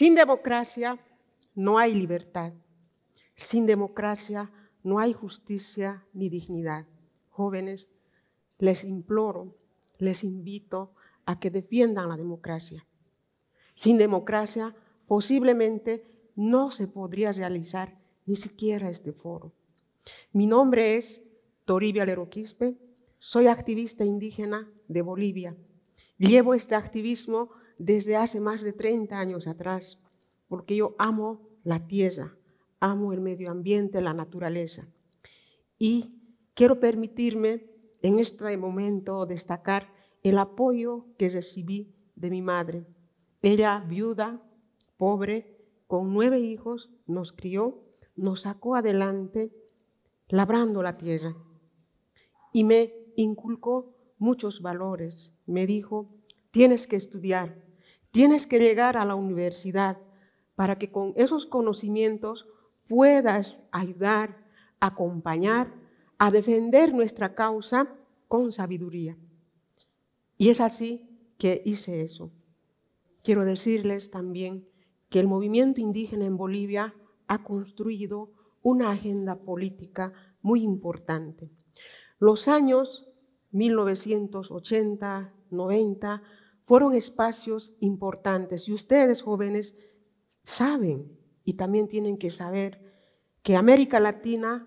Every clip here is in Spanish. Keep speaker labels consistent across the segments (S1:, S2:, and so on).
S1: Sin democracia no hay libertad. Sin democracia no hay justicia ni dignidad. Jóvenes, les imploro, les invito a que defiendan la democracia. Sin democracia posiblemente no se podría realizar ni siquiera este foro. Mi nombre es Toribia Leroquispe, soy activista indígena de Bolivia. Llevo este activismo desde hace más de 30 años atrás, porque yo amo la tierra, amo el medio ambiente, la naturaleza. Y quiero permitirme en este momento destacar el apoyo que recibí de mi madre. Ella, viuda, pobre, con nueve hijos, nos crió, nos sacó adelante, labrando la tierra. Y me inculcó muchos valores. Me dijo, tienes que estudiar, Tienes que llegar a la universidad para que con esos conocimientos puedas ayudar, acompañar, a defender nuestra causa con sabiduría. Y es así que hice eso. Quiero decirles también que el movimiento indígena en Bolivia ha construido una agenda política muy importante. Los años 1980, 90, fueron espacios importantes. Y ustedes, jóvenes, saben y también tienen que saber que América Latina,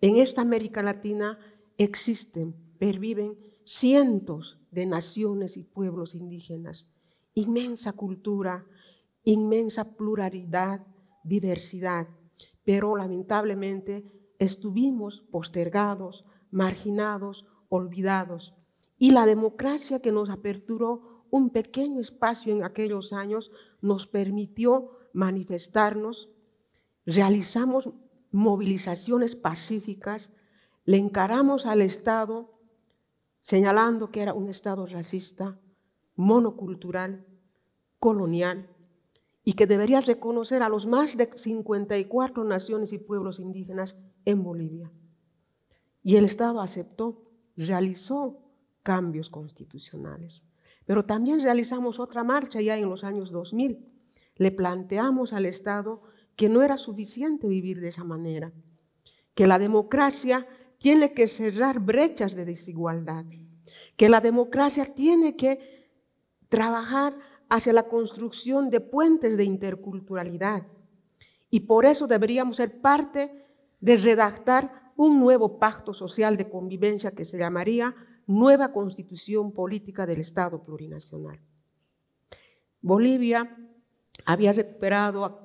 S1: en esta América Latina, existen, perviven cientos de naciones y pueblos indígenas. Inmensa cultura, inmensa pluralidad, diversidad. Pero lamentablemente estuvimos postergados, marginados, olvidados. Y la democracia que nos aperturó un pequeño espacio en aquellos años nos permitió manifestarnos, realizamos movilizaciones pacíficas, le encaramos al Estado señalando que era un Estado racista, monocultural, colonial, y que debería reconocer a los más de 54 naciones y pueblos indígenas en Bolivia. Y el Estado aceptó, realizó cambios constitucionales. Pero también realizamos otra marcha ya en los años 2000. Le planteamos al Estado que no era suficiente vivir de esa manera, que la democracia tiene que cerrar brechas de desigualdad, que la democracia tiene que trabajar hacia la construcción de puentes de interculturalidad. Y por eso deberíamos ser parte de redactar un nuevo pacto social de convivencia que se llamaría nueva constitución política del Estado plurinacional. Bolivia había recuperado,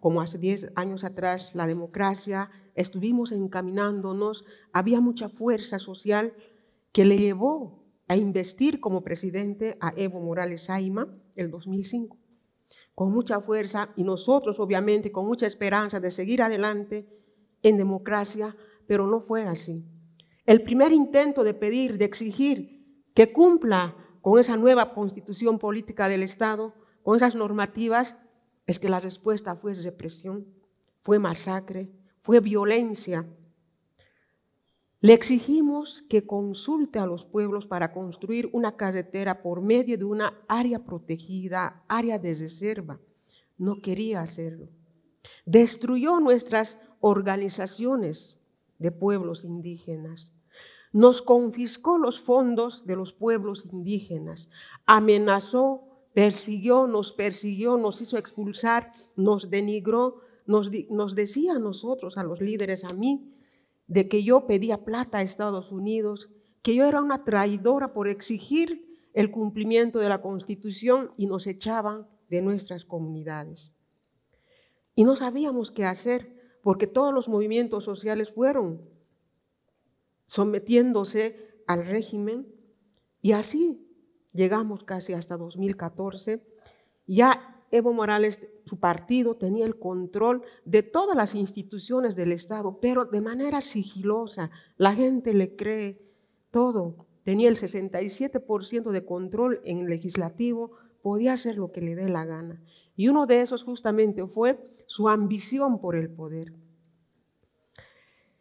S1: como hace 10 años atrás, la democracia, estuvimos encaminándonos, había mucha fuerza social que le llevó a investir como presidente a Evo Morales Aima el 2005, con mucha fuerza y nosotros obviamente con mucha esperanza de seguir adelante en democracia, pero no fue así. El primer intento de pedir, de exigir que cumpla con esa nueva constitución política del Estado, con esas normativas, es que la respuesta fue represión, fue masacre, fue violencia. Le exigimos que consulte a los pueblos para construir una carretera por medio de una área protegida, área de reserva. No quería hacerlo. Destruyó nuestras organizaciones de pueblos indígenas nos confiscó los fondos de los pueblos indígenas, amenazó, persiguió, nos persiguió, nos hizo expulsar, nos denigró, nos, decía a nosotros, a los líderes, a mí, de que yo pedía plata a Estados Unidos, que yo era una traidora por exigir el cumplimiento de la Constitución y nos echaban de nuestras comunidades. Y no sabíamos qué hacer porque todos los movimientos sociales fueron sometiéndose al régimen. Y así llegamos casi hasta 2014. Ya Evo Morales, su partido, tenía el control de todas las instituciones del Estado, pero de manera sigilosa. La gente le cree todo. Tenía el 67% de control en el legislativo, podía hacer lo que le dé la gana. Y uno de esos justamente fue su ambición por el poder.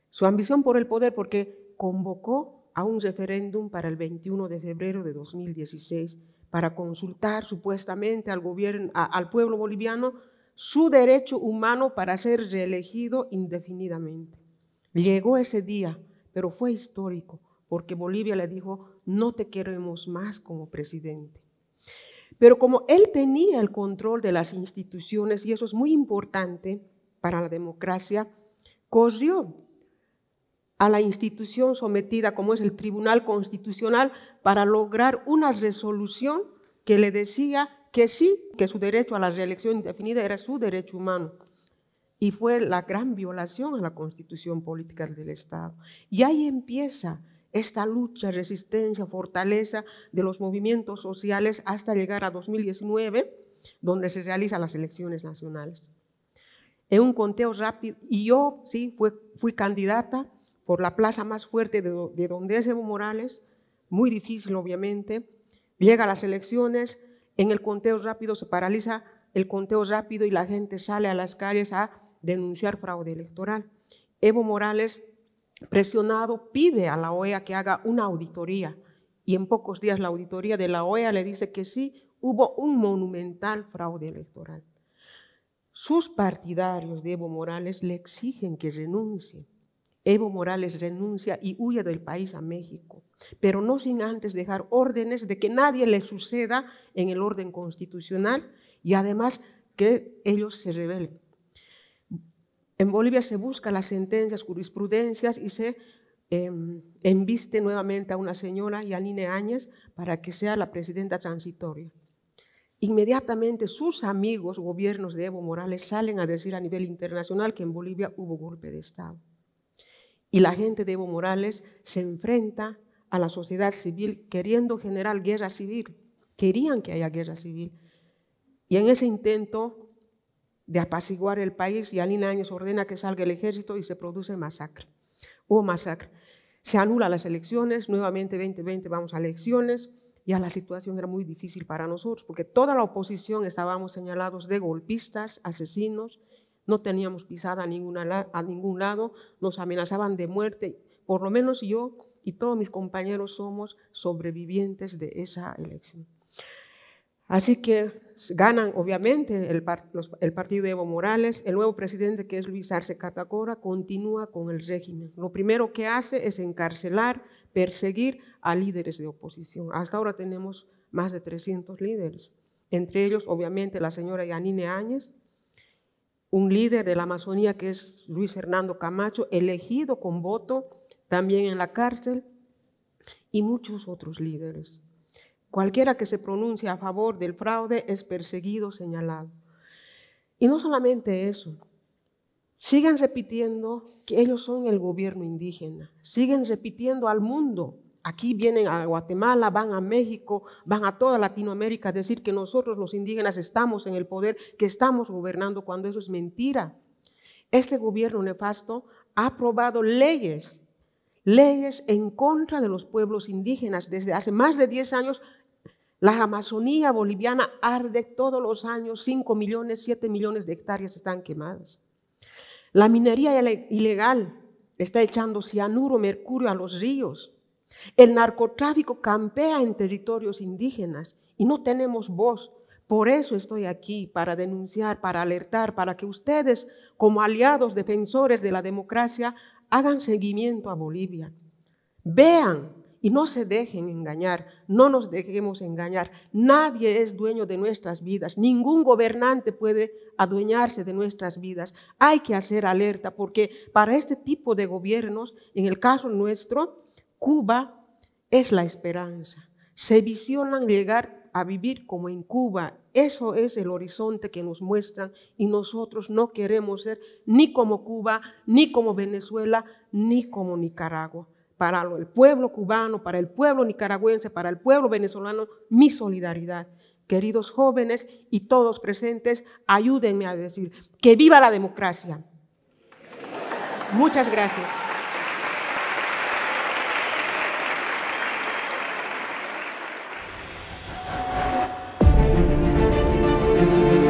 S1: Su ambición por el poder, porque convocó a un referéndum para el 21 de febrero de 2016 para consultar supuestamente al, gobierno, al pueblo boliviano su derecho humano para ser reelegido indefinidamente. Llegó ese día, pero fue histórico, porque Bolivia le dijo, no te queremos más como presidente. Pero como él tenía el control de las instituciones, y eso es muy importante para la democracia, corrió a la institución sometida como es el Tribunal Constitucional para lograr una resolución que le decía que sí, que su derecho a la reelección indefinida era su derecho humano. Y fue la gran violación a la constitución política del Estado. Y ahí empieza esta lucha, resistencia, fortaleza de los movimientos sociales hasta llegar a 2019, donde se realizan las elecciones nacionales. En un conteo rápido, y yo sí fui, fui candidata por la plaza más fuerte de, donde es Evo Morales, muy difícil obviamente, llega a las elecciones, en el conteo rápido se paraliza el conteo rápido y la gente sale a las calles a denunciar fraude electoral. Evo Morales, presionado, pide a la OEA que haga una auditoría y en pocos días la auditoría de la OEA le dice que sí, hubo un monumental fraude electoral. Sus partidarios de Evo Morales le exigen que renuncie Evo Morales renuncia y huye del país a México, pero no sin antes dejar órdenes de que nadie le suceda en el orden constitucional y además que ellos se rebelen. En Bolivia se buscan las sentencias, jurisprudencias y se em, enviste nuevamente a una señora, Yanine Áñez, para que sea la presidenta transitoria. Inmediatamente sus amigos, gobiernos de Evo Morales, salen a decir a nivel internacional que en Bolivia hubo golpe de Estado y la gente de Evo Morales se enfrenta a la sociedad civil queriendo generar guerra civil. Querían que haya guerra civil. Y en ese intento de apaciguar el país, Yalina Áñez ordena que salga el ejército y se produce masacre. Hubo masacre. Se anulan las elecciones, nuevamente 2020 vamos a elecciones, ya la situación era muy difícil para nosotros, porque toda la oposición estábamos señalados de golpistas, asesinos, no teníamos pisada a, ningún lado, nos amenazaban de muerte. Por lo menos yo y todos mis compañeros somos sobrevivientes de esa elección. Así que ganan, obviamente, el, el, partido de Evo Morales. El nuevo presidente, que es Luis Arce Catacora, continúa con el régimen. Lo primero que hace es encarcelar, perseguir a líderes de oposición. Hasta ahora tenemos más de 300 líderes. Entre ellos, obviamente, la señora Yanine Áñez, un líder de la Amazonía que es Luis Fernando Camacho, elegido con voto también en la cárcel, y muchos otros líderes. Cualquiera que se pronuncie a favor del fraude es perseguido, señalado. Y no solamente eso, siguen repitiendo que ellos son el gobierno indígena, siguen repitiendo al mundo aquí vienen a Guatemala, van a México, van a toda Latinoamérica a decir que nosotros los indígenas estamos en el poder, que estamos gobernando, cuando eso es mentira. Este gobierno nefasto ha aprobado leyes, leyes en contra de los pueblos indígenas. Desde hace más de 10 años, la Amazonía boliviana arde todos los años, 5 millones, 7 millones de hectáreas están quemadas. La minería ilegal está echando cianuro, mercurio a los ríos. El narcotráfico campea en territorios indígenas y no tenemos voz. Por eso estoy aquí, para denunciar, para alertar, para que ustedes, como aliados defensores de la democracia, hagan seguimiento a Bolivia. Vean y no se dejen engañar, no nos dejemos engañar. Nadie es dueño de nuestras vidas, ningún gobernante puede adueñarse de nuestras vidas. Hay que hacer alerta porque para este tipo de gobiernos, en el caso nuestro, Cuba es la esperanza. Se visionan llegar a vivir como en Cuba. Eso es el horizonte que nos muestran y nosotros no queremos ser ni como Cuba, ni como Venezuela, ni como Nicaragua. Para el pueblo cubano, para el pueblo nicaragüense, para el pueblo venezolano, mi solidaridad. Queridos jóvenes y todos presentes, ayúdenme a decir que viva la democracia. Muchas gracias. Thank you.